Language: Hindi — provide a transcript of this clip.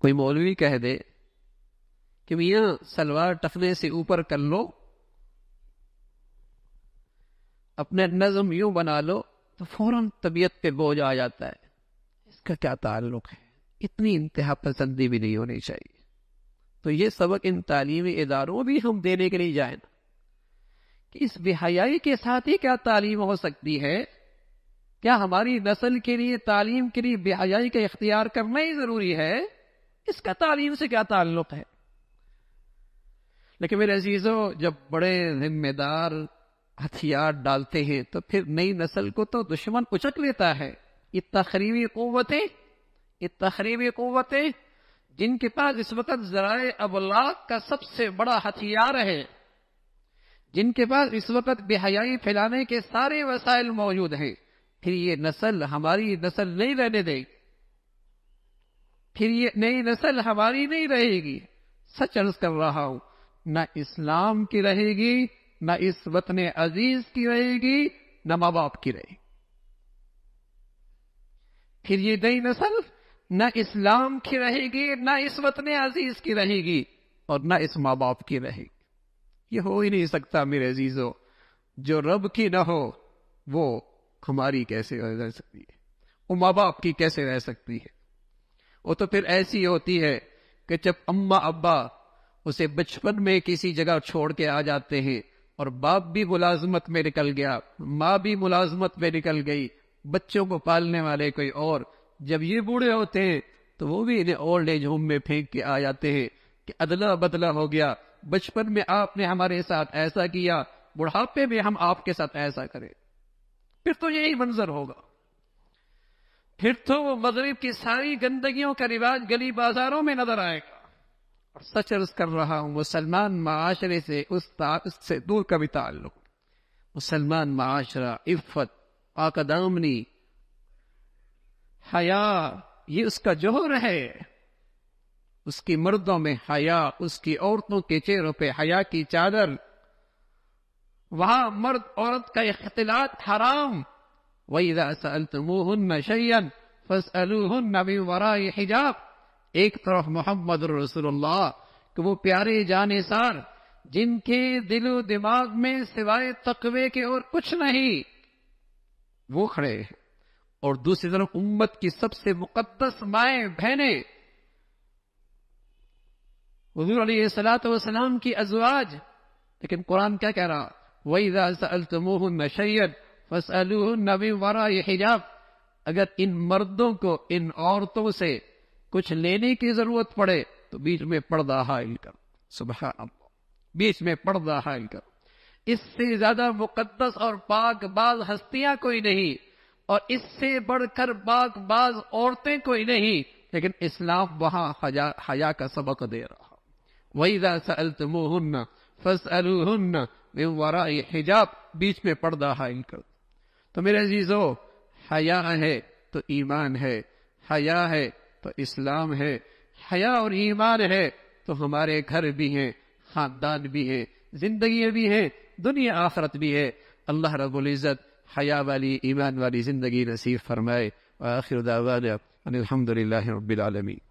कोई मौलवी कह दे कि मिया सलवार टफने से ऊपर कर लो अपने नज्म यूं बना लो तो फौरन तबीयत पे बोझ आ जाता है इसका क्या ताल्लुक है इतनी इंतहा पसंदी भी नहीं होनी चाहिए तो ये सबक इन तालीमी इदारों भी हम देने के लिए जाए ना कि इस बेहयाई के साथ ही क्या तालीम हो सकती है क्या हमारी नस्ल के लिए तालीम के लिए बेहयाई का इख्तियार करना ही जरूरी है इसका तालीम से क्या ताल्लुक है लेकिन मेरे अजीजों जब बड़े जिम्मेदार हथियार डालते हैं तो फिर नई नस्ल को तो दुश्मन उचक लेता है ये तकरीबी क़वतें ये तकरीबी क़वतें जिनके पास इस वक्त जराए अबलाग का सबसे बड़ा हथियार है जिनके पास इस वक्त बेहयाई फैलाने के सारे वसाइल मौजूद हैं फिर ये नस्ल हमारी नस्ल नहीं रहने देगी फिर ये नई नस्ल हमारी नहीं रहेगी सच अर्ज कर रहा हूं न इस्लाम की रहेगी न इस वतन अजीज की रहेगी न माँ बाप की रहेगी फिर ये नई नस्ल न इस्लाम की रहेगी न इस वतन अजीज की रहेगी और न इस माँ बाप की रहेगी ये हो ही नहीं सकता मेरे अजीजों जो रब की ना हो वो हमारी कैसे रह सकती है वो माँ बाप की कैसे रह सकती है वो तो फिर ऐसी होती है कि जब अम्मा अब्बा उसे बचपन में किसी जगह छोड़ के आ जाते हैं और बाप भी मुलाजमत में निकल गया माँ भी मुलाजमत में निकल गई बच्चों को पालने वाले कोई और जब ये बूढ़े होते हैं तो वो भी इन्हें ओल्ड एज होम में फेंक के आ जाते हैं कि अदला बदला हो गया बचपन में आपने हमारे साथ ऐसा किया बुढ़ापे में हम आपके साथ ऐसा करें फिर तो यही मंजर होगा फिर तो वो मगरब की सारी गंदगियों का रिवाज गली बाजारों में नजर आएगा और सच अर्ज कर रहा हूं मुसलमान माशरे से उस उससे दूर का भी ताल्लुक मुसलमान माशरा इफ्फत आकदामनी हया ये उसका जोहर है उसकी मर्दों में हया उसकी औरतों के चेहरों पे हया की चादर वहां मर्द औरत का इख्तलात हराम वही सलतमोहन शयन नबी वरा हिजाब एक तरफ मोहम्मद रसूलुल्लाह कि वो प्यारे जानेसार जिनके दिलो दिमाग में सिवाय तकवे के और कुछ नहीं वो खड़े हैं और दूसरी तरफ उम्मत की सबसे मुकद्दस माए बहने हजूर सलाम की अजवाज लेकिन कुरान क्या कह रहा वही नबी वरा हिजाब अगर इन मर्दों को इन औरतों से कुछ लेने की जरूरत पड़े तो बीच में पर्दा हाइल कर सुबह बीच में पर्दा हाइल कर इससे ज्यादा मुकद्दस और बाज हस्तियां कोई नहीं और इससे बढ़कर बाज औरतें कोई नहीं लेकिन इस्लाम वहां हया, हया का सबक दे रहा वही वरा हिजाब बीच में पर्दा हाइल कर तो मेरे अजीजों हया है तो ईमान है हया है तो इस्लाम है हया और ईमान है तो हमारे घर भी हैं खानदान भी हैं जिंदगी भी हैं दुनिया आखरत भी है अल्लाह रबुल्ज़त हया वाली ईमान वाली जिंदगी नसीब फरमाए आखिर दावान अलहमदिल्ला